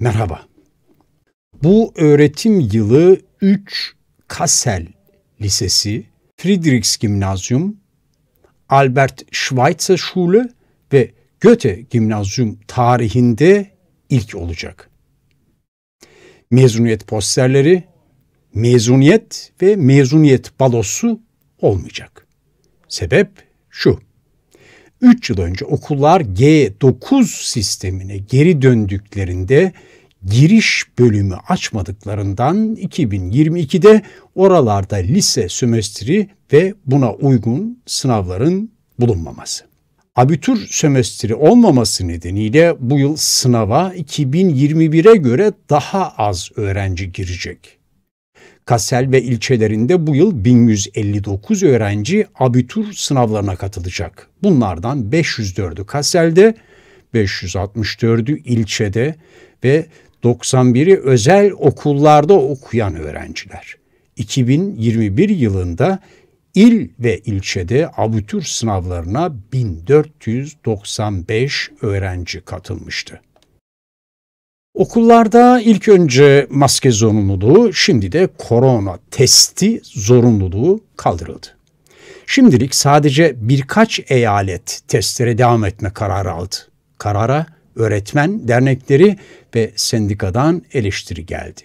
Merhaba. Bu öğretim yılı 3 Kassel Lisesi, Friedrichs Gymnasium, Albert Schweitzer Schule ve Goethe Gymnasium tarihinde ilk olacak. Mezuniyet posterleri, mezuniyet ve mezuniyet balosu olmayacak. Sebep şu. 3 yıl önce okullar G9 sistemine geri döndüklerinde giriş bölümü açmadıklarından 2022'de oralarda lise sömestri ve buna uygun sınavların bulunmaması. abitur sömestri olmaması nedeniyle bu yıl sınava 2021'e göre daha az öğrenci girecek. Kassel ve ilçelerinde bu yıl 1159 öğrenci abitur sınavlarına katılacak. Bunlardan 504'ü Kassel'de, 564'ü ilçede ve 91'i özel okullarda okuyan öğrenciler. 2021 yılında il ve ilçede abitur sınavlarına 1495 öğrenci katılmıştı. Okullarda ilk önce maske zorunluluğu, şimdi de korona testi zorunluluğu kaldırıldı. Şimdilik sadece birkaç eyalet testlere devam etme kararı aldı. Karara öğretmen dernekleri ve sendikadan eleştiri geldi.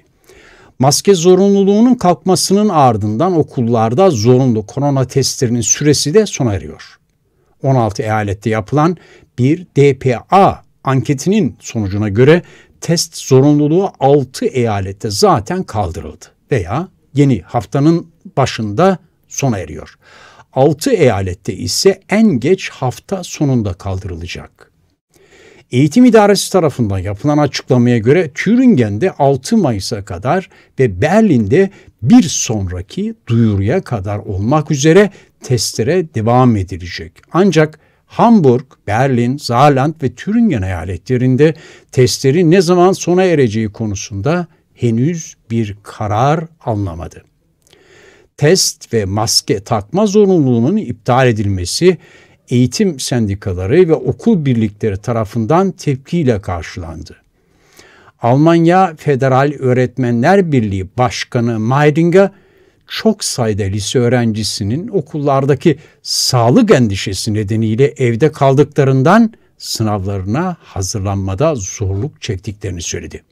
Maske zorunluluğunun kalkmasının ardından okullarda zorunlu korona testlerinin süresi de sona eriyor. 16 eyalette yapılan bir DPA anketinin sonucuna göre test zorunluluğu 6 eyalette zaten kaldırıldı veya yeni haftanın başında sona eriyor. 6 eyalette ise en geç hafta sonunda kaldırılacak. Eğitim İdaresi tarafından yapılan açıklamaya göre Thüringen'de 6 Mayıs'a kadar ve Berlin'de bir sonraki duyuruya kadar olmak üzere testlere devam edilecek. Ancak Hamburg, Berlin, Saarland ve Thüringen eyaletlerinde testleri ne zaman sona ereceği konusunda henüz bir karar alınamadı. Test ve maske takma zorunluluğunun iptal edilmesi eğitim sendikaları ve okul birlikleri tarafından tepkiyle karşılandı. Almanya Federal Öğretmenler Birliği Başkanı Meidinger çok sayıda lise öğrencisinin okullardaki sağlık endişesi nedeniyle evde kaldıklarından sınavlarına hazırlanmada zorluk çektiklerini söyledi.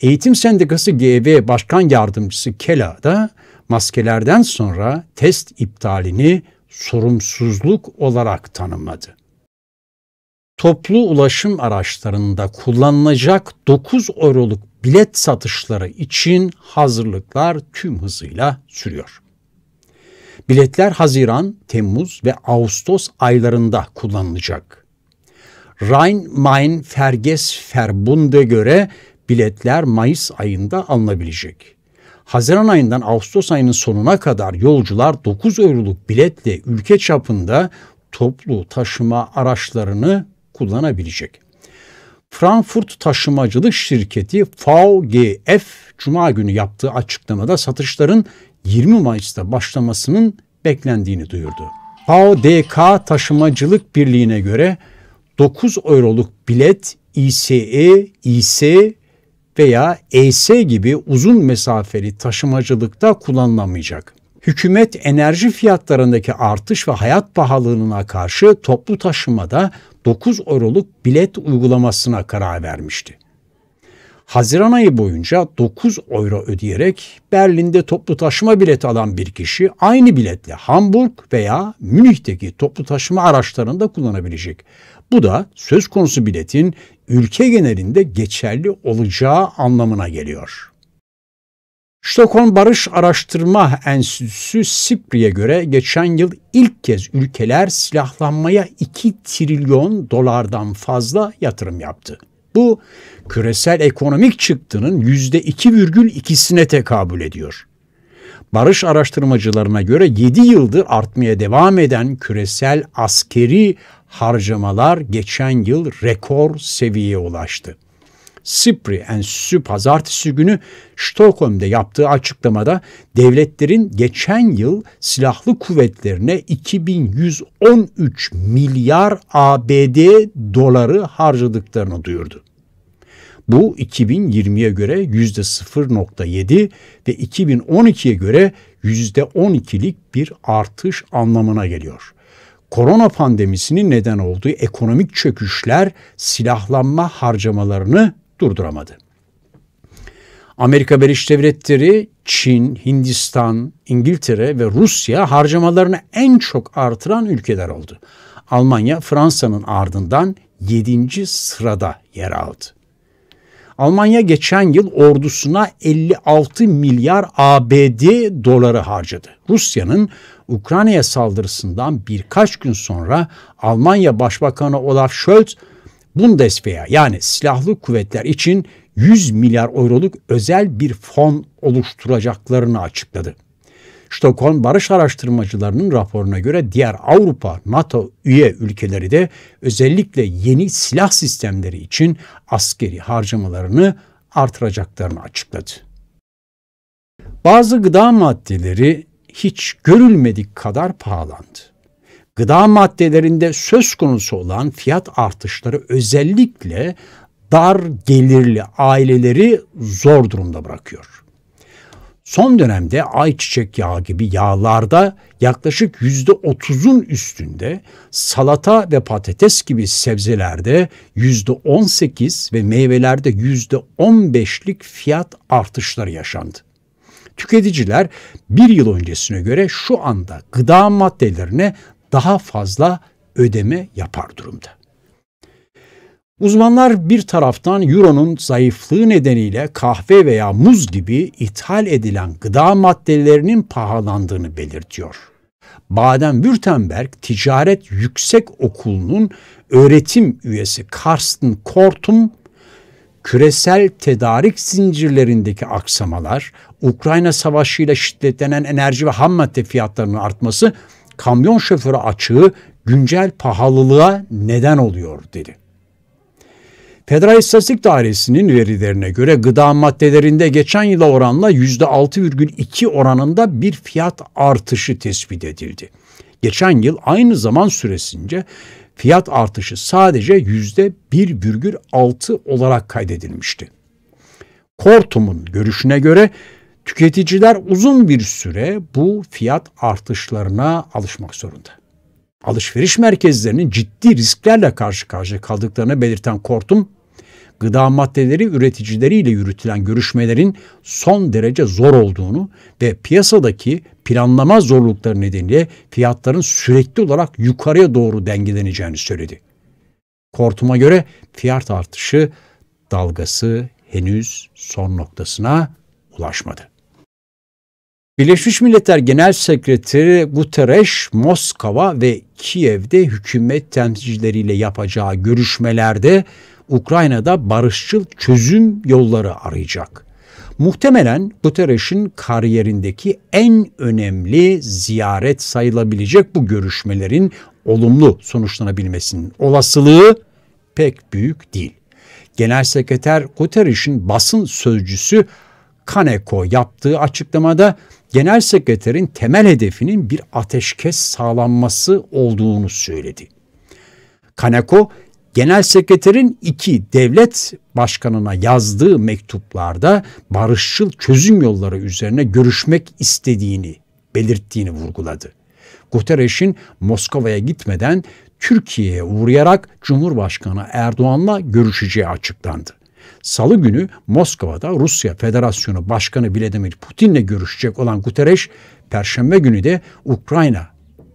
Eğitim Sendikası GV Başkan Yardımcısı Kela da maskelerden sonra test iptalini sorumsuzluk olarak tanımladı. Toplu ulaşım araçlarında kullanılacak 9 euroluk bilet satışları için hazırlıklar tüm hızıyla sürüyor. Biletler Haziran, Temmuz ve Ağustos aylarında kullanılacak. rhein main Ferbunde göre biletler Mayıs ayında alınabilecek. Haziran ayından Ağustos ayının sonuna kadar yolcular 9 euroluk biletle ülke çapında toplu taşıma araçlarını kullanabilecek. Frankfurt Taşımacılık Şirketi VGF Cuma günü yaptığı açıklamada satışların 20 Mayıs'ta başlamasının beklendiğini duyurdu. VDK Taşımacılık Birliği'ne göre 9 euroluk bilet ICE, İSE veya ES gibi uzun mesafeli taşımacılıkta kullanılamayacak. Hükümet enerji fiyatlarındaki artış ve hayat pahalılığına karşı toplu taşımada 9 euroluk bilet uygulamasına karar vermişti. Haziran ayı boyunca 9 euro ödeyerek Berlin'de toplu taşıma bileti alan bir kişi aynı biletle Hamburg veya Münih'teki toplu taşıma araçlarında kullanabilecek. Bu da söz konusu biletin ülke genelinde geçerli olacağı anlamına geliyor. Stockholm Barış Araştırma Enstitüsü SIPRI'ye göre geçen yıl ilk kez ülkeler silahlanmaya 2 trilyon dolardan fazla yatırım yaptı. Bu küresel ekonomik çıktının %2,2'sine tekabül ediyor. Barış araştırmacılarına göre 7 yıldır artmaya devam eden küresel askeri harcamalar geçen yıl rekor seviyeye ulaştı. Sipri Enstitüsü pazartesi günü Stockholm'de yaptığı açıklamada devletlerin geçen yıl silahlı kuvvetlerine 2113 milyar ABD doları harcadıklarını duyurdu. Bu 2020'ye göre %0.7 ve 2012'ye göre %12'lik bir artış anlamına geliyor. Korona pandemisinin neden olduğu ekonomik çöküşler silahlanma harcamalarını durduramadı. Amerika Birleşik Devletleri, Çin, Hindistan, İngiltere ve Rusya harcamalarını en çok artıran ülkeler oldu. Almanya Fransa'nın ardından 7. sırada yer aldı. Almanya geçen yıl ordusuna 56 milyar ABD doları harcadı. Rusya'nın Ukrayna'ya saldırısından birkaç gün sonra Almanya Başbakanı Olaf Scholz Bundeswehr yani silahlı kuvvetler için 100 milyar euroluk özel bir fon oluşturacaklarını açıkladı. Stockholm Barış Araştırmacılarının raporuna göre diğer Avrupa NATO üye ülkeleri de özellikle yeni silah sistemleri için askeri harcamalarını artıracaklarını açıkladı. Bazı gıda maddeleri hiç görülmedik kadar pahalandı gıda maddelerinde söz konusu olan fiyat artışları özellikle dar gelirli aileleri zor durumda bırakıyor. Son dönemde ayçiçek yağı gibi yağlarda yaklaşık yüzde otuzun üstünde, salata ve patates gibi sebzelerde yüzde on sekiz ve meyvelerde yüzde on fiyat artışları yaşandı. Tüketiciler bir yıl öncesine göre şu anda gıda maddelerine daha fazla ödeme yapar durumda. Uzmanlar bir taraftan euronun zayıflığı nedeniyle kahve veya muz gibi ithal edilen gıda maddelerinin pahalandığını belirtiyor. Baden-Württemberg Ticaret Yüksek Okulu'nun öğretim üyesi Karsten Kortum, küresel tedarik zincirlerindeki aksamalar, Ukrayna Savaşı ile şiddetlenen enerji ve ham madde fiyatlarının artması kamyon şoförü açığı güncel pahalılığa neden oluyor dedi. Federal İstatistik Dairesi'nin verilerine göre gıda maddelerinde geçen yıla oranla %6,2 oranında bir fiyat artışı tespit edildi. Geçen yıl aynı zaman süresince fiyat artışı sadece %1,6 olarak kaydedilmişti. Kortum'un görüşüne göre Tüketiciler uzun bir süre bu fiyat artışlarına alışmak zorunda. Alışveriş merkezlerinin ciddi risklerle karşı karşıya kaldıklarını belirten Kortum, gıda maddeleri üreticileriyle yürütülen görüşmelerin son derece zor olduğunu ve piyasadaki planlama zorlukları nedeniyle fiyatların sürekli olarak yukarıya doğru dengeleneceğini söyledi. Kortuma göre fiyat artışı dalgası henüz son noktasına ulaşmadı. Birleşmiş Milletler Genel Sekreteri Guterres Moskova ve Kiev'de hükümet temsilcileriyle yapacağı görüşmelerde Ukrayna'da barışçıl çözüm yolları arayacak. Muhtemelen Guterres'in kariyerindeki en önemli ziyaret sayılabilecek bu görüşmelerin olumlu sonuçlanabilmesinin olasılığı pek büyük değil. Genel Sekreter Guterres'in basın sözcüsü Kaneko yaptığı açıklamada genel sekreterin temel hedefinin bir ateşkes sağlanması olduğunu söyledi. Kaneko, genel sekreterin iki devlet başkanına yazdığı mektuplarda barışçıl çözüm yolları üzerine görüşmek istediğini belirttiğini vurguladı. Guterres'in Moskova'ya gitmeden Türkiye'ye uğrayarak Cumhurbaşkanı Erdoğan'la görüşeceği açıklandı. Salı günü Moskova'da Rusya Federasyonu Başkanı Vladimir Putin'le görüşecek olan Guterres, Perşembe günü de Ukrayna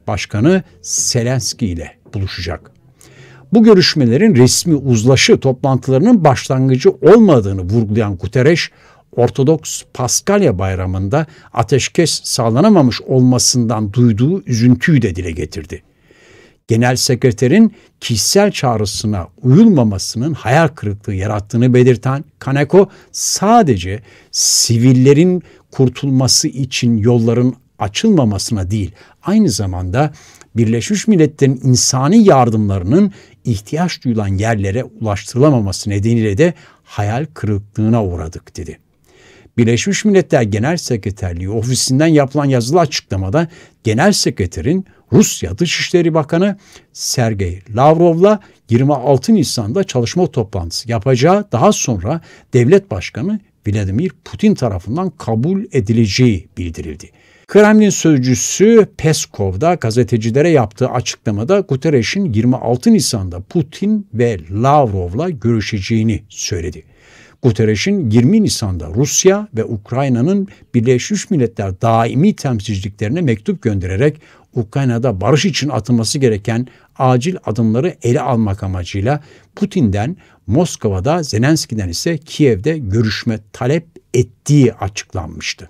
Başkanı Selenski ile buluşacak. Bu görüşmelerin resmi uzlaşı toplantılarının başlangıcı olmadığını vurgulayan Guterres, Ortodoks Paskalya Bayramı'nda ateşkes sağlanamamış olmasından duyduğu üzüntüyü de dile getirdi genel sekreterin kişisel çağrısına uyulmamasının hayal kırıklığı yarattığını belirten Kaneko sadece sivillerin kurtulması için yolların açılmamasına değil aynı zamanda Birleşmiş Milletler'in insani yardımlarının ihtiyaç duyulan yerlere ulaştırılamaması nedeniyle de hayal kırıklığına uğradık dedi. Birleşmiş Milletler Genel Sekreterliği ofisinden yapılan yazılı açıklamada Genel Sekreterin Rusya Dışişleri Bakanı Sergey Lavrov'la 26 Nisan'da çalışma toplantısı yapacağı daha sonra devlet başkanı Vladimir Putin tarafından kabul edileceği bildirildi. Kremlin sözcüsü Peskov'da gazetecilere yaptığı açıklamada Guterres'in 26 Nisan'da Putin ve Lavrov'la görüşeceğini söyledi. Guterres'in 20 Nisan'da Rusya ve Ukrayna'nın Birleşmiş Milletler daimi temsilciliklerine mektup göndererek Ukrayna'da barış için atılması gereken acil adımları ele almak amacıyla Putin'den Moskova'da Zelenski'den ise Kiev'de görüşme talep ettiği açıklanmıştı.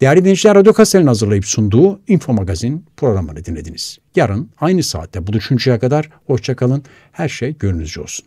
Değerli dinleyiciler Radyo Kastel'in hazırlayıp sunduğu Info Magazin programını dinlediniz. Yarın aynı saatte buluşuncaya kadar hoşçakalın. Her şey gönlünüzce olsun.